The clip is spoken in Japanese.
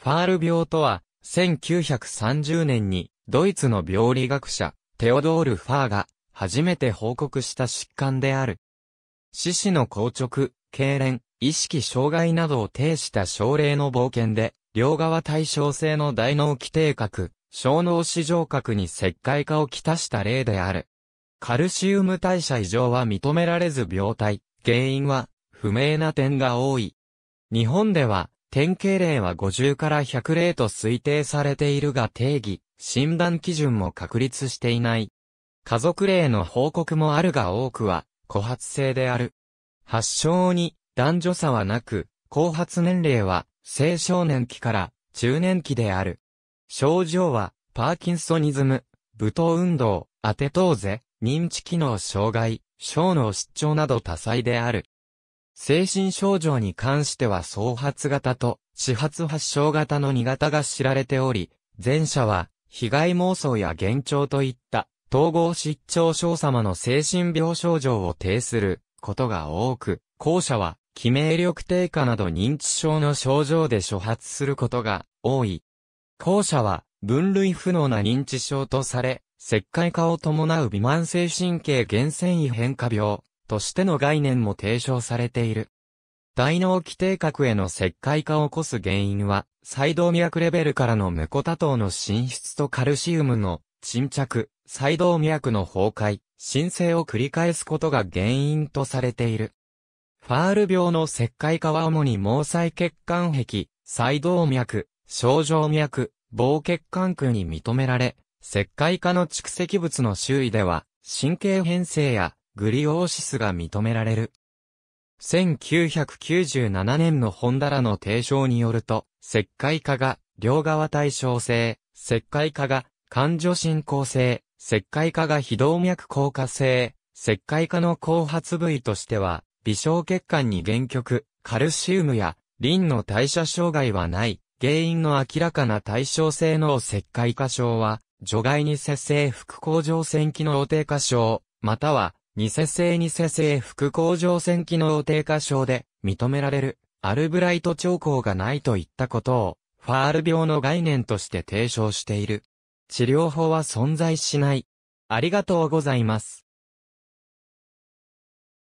ファール病とは、1930年に、ドイツの病理学者、テオドール・ファーが、初めて報告した疾患である。四肢の硬直、痙攣、意識障害などを呈した症例の冒険で、両側対称性の大脳基底核、小脳視上核に石灰化をきたした例である。カルシウム代謝異常は認められず病態、原因は不明な点が多い。日本では、典型例は50から100例と推定されているが定義、診断基準も確立していない。家族例の報告もあるが多くは、後発性である。発症に男女差はなく、後発年齢は青少年期から中年期である。症状は、パーキンソニズム、舞踏運動、アテトーゼ、認知機能障害、小脳失調など多彩である。精神症状に関しては創発型と始発発症型の2型が知られており、前者は被害妄想や幻聴といった統合失調症様の精神病症状を呈することが多く、後者は記名力低下など認知症の症状で初発することが多い。後者は分類不能な認知症とされ、石灰化を伴う微慢性神経原泉異変化病、としての概念も提唱されている。大脳基底核への石灰化を起こす原因は、細動脈レベルからの無固多糖の進出とカルシウムの沈着、細動脈の崩壊、浸生を繰り返すことが原因とされている。ファール病の石灰化は主に毛細血管壁、細動脈、症状脈、防血管区に認められ、石灰化の蓄積物の周囲では、神経変性やグリオーシスが認められる。1997年のホンダラの提唱によると、石灰化が両側対称性、石灰化が感情進行性、石灰化が非動脈硬化性、石灰化の後発部位としては、微小血管に原曲、カルシウムやリンの代謝障害はない、原因の明らかな対称性の石灰化症は、除外に節制副甲状腺機能低下症、または偽性偽性副甲状腺機能低下症で認められるアルブライト兆候がないといったことをファール病の概念として提唱している。治療法は存在しない。ありがとうございます。